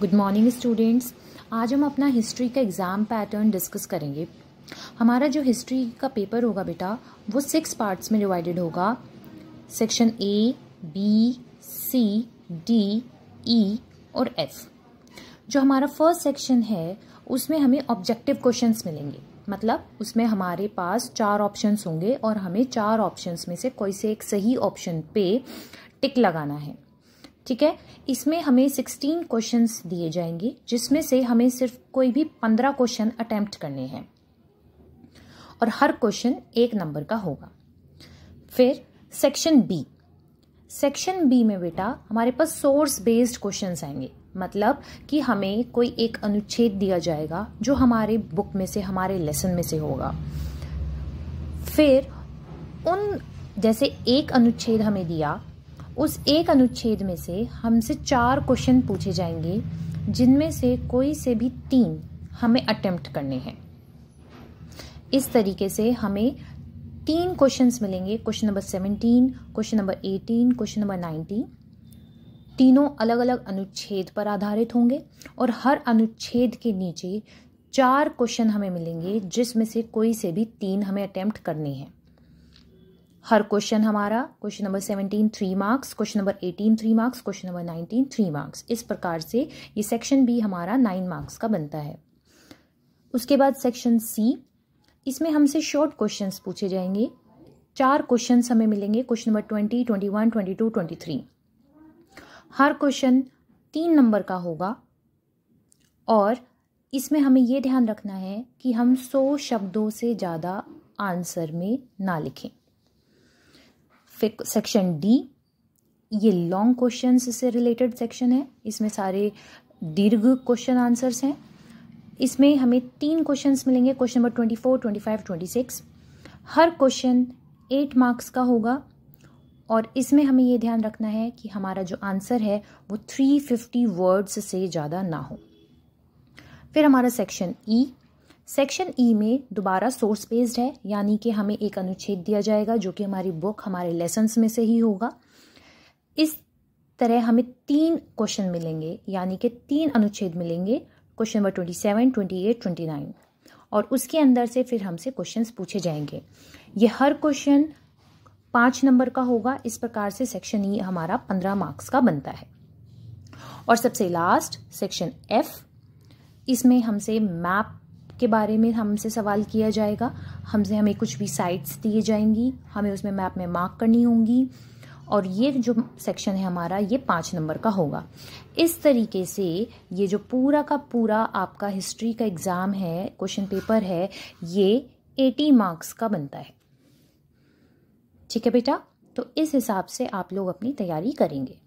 good morning students आज हम अपना हिस्ट्री का एग्ज़ाम पैटर्न डिस्कस करेंगे हमारा जो हिस्ट्री का पेपर होगा बेटा वो सिक्स पार्ट्स में डिवाइडेड होगा section A B C D E और एफ जो हमारा फर्स्ट सेक्शन है उसमें हमें ऑब्जेक्टिव क्वेश्चंस मिलेंगे मतलब उसमें हमारे पास चार ऑप्शंस होंगे और हमें चार ऑप्शंस में से कोई से एक सही ऑप्शन पे टिक लगाना है ठीक है इसमें हमें सिक्सटीन क्वेश्चंस दिए जाएंगे जिसमें से हमें सिर्फ कोई भी पंद्रह क्वेश्चन अटैम्प्ट करने हैं और हर क्वेश्चन एक नंबर का होगा फिर सेक्शन बी सेक्शन बी में बेटा हमारे पास सोर्स बेस्ड क्वेश्चन आएंगे मतलब कि हमें कोई एक अनुच्छेद दिया जाएगा जो हमारे बुक में से हमारे लेसन में से होगा फिर उन जैसे एक अनुच्छेद हमें दिया उस एक अनुच्छेद में से हमसे चार क्वेश्चन पूछे जाएंगे जिनमें से कोई से भी तीन हमें अटेम्प्ट करने हैं इस तरीके से हमें तीन क्वेश्चंस मिलेंगे question number seventeen question number eighteen question number nineteen तीनों अलग अलग अनुच्छेद पर आधारित होंगे और हर अनुच्छेद के नीचे चार क्वेश्चन हमें मिलेंगे जिसमें से कोई से भी तीन हमें अटैम्प्ट करने हैं हर क्वेश्चन हमारा question number seventeen three marks question number eighteen three marks question number nineteen three marks इस प्रकार से ये सेक्शन बी हमारा नाइन मार्क्स का बनता है उसके बाद सेक्शन सी इसमें हमसे शॉर्ट क्वेश्चन पूछे जाएंगे चार क्वेश्चन हमें मिलेंगे question number twenty twenty one twenty two twenty three हर क्वेश्चन तीन नंबर का होगा और इसमें हमें ये ध्यान रखना है कि हम सौ शब्दों से ज़्यादा आंसर में ना लिखें फिर सेक्शन डी ये लॉन्ग क्वेश्चन से रिलेटेड सेक्शन है इसमें सारे दीर्घ क्वेश्चन आंसर्स हैं इसमें हमें तीन क्वेश्चंस मिलेंगे question number twenty four twenty five twenty six हर क्वेश्चन एट मार्क्स का होगा और इसमें हमें ये ध्यान रखना है कि हमारा जो आंसर है वो थ्री फिफ्टी वर्ड्स से ज़्यादा ना हो फिर हमारा section E e, section E e में दोबारा सोर्स बेस्ड है यानी कि हमें एक अनुच्छेद दिया जाएगा जो कि हमारी बुक हमारे लेसन्स में से ही होगा इस तरह हमें तीन क्वेश्चन मिलेंगे यानी कि तीन अनुच्छेद मिलेंगे question number twenty seven twenty eight twenty nine और उसके अंदर से फिर हमसे क्वेश्चन पूछे जाएंगे ये हर क्वेश्चन पाँच नंबर का होगा इस प्रकार से सेक्शन ई e हमारा पंद्रह मार्क्स का बनता है और सबसे लास्ट सेक्शन एफ इसमें हमसे मैप के बारे में हमसे सवाल किया जाएगा हमसे हमें कुछ भी साइट्स दिए जाएंगी हमें उसमें मैप में मार्क करनी होंगी और ये जो सेक्शन है हमारा ये पाँच नंबर का होगा इस तरीके से ये जो पूरा का पूरा आपका हिस्ट्री का एग्ज़ाम है क्वेश्चन पेपर है ये एटी मार्क्स का बनता है ठीक है बेटा तो इस हिसाब से आप लोग अपनी तैयारी करेंगे